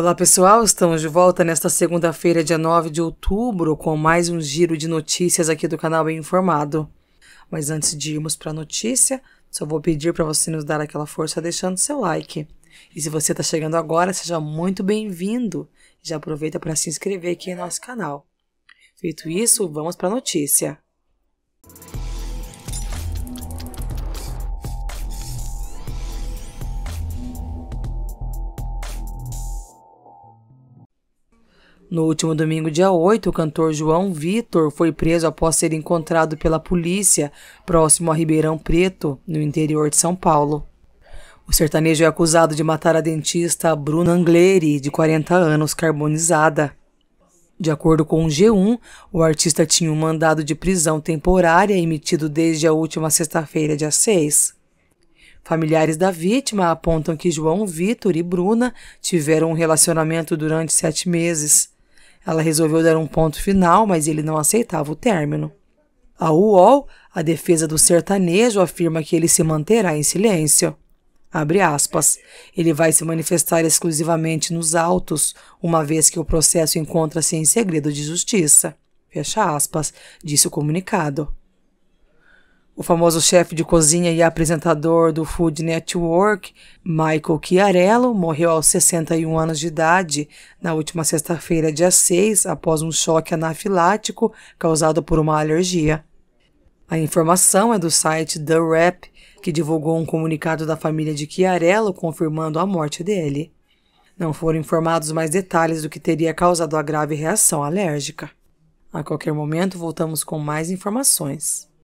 Olá pessoal, estamos de volta nesta segunda-feira, dia 9 de outubro, com mais um giro de notícias aqui do canal Bem Informado. Mas antes de irmos para a notícia, só vou pedir para você nos dar aquela força deixando seu like. E se você está chegando agora, seja muito bem-vindo já aproveita para se inscrever aqui em nosso canal. Feito isso, vamos para a notícia. No último domingo, dia 8, o cantor João Vitor foi preso após ser encontrado pela polícia próximo a Ribeirão Preto, no interior de São Paulo. O sertanejo é acusado de matar a dentista Bruna Angleri, de 40 anos, carbonizada. De acordo com o G1, o artista tinha um mandado de prisão temporária emitido desde a última sexta-feira, dia 6. Familiares da vítima apontam que João Vitor e Bruna tiveram um relacionamento durante sete meses. Ela resolveu dar um ponto final, mas ele não aceitava o término. A UOL, a defesa do sertanejo, afirma que ele se manterá em silêncio. Abre aspas. Ele vai se manifestar exclusivamente nos autos, uma vez que o processo encontra-se em segredo de justiça. Fecha aspas, disse o comunicado o famoso chefe de cozinha e apresentador do Food Network, Michael Chiarello, morreu aos 61 anos de idade na última sexta-feira, dia 6, após um choque anafilático causado por uma alergia. A informação é do site The Rap, que divulgou um comunicado da família de Chiarello confirmando a morte dele. Não foram informados mais detalhes do que teria causado a grave reação alérgica. A qualquer momento voltamos com mais informações.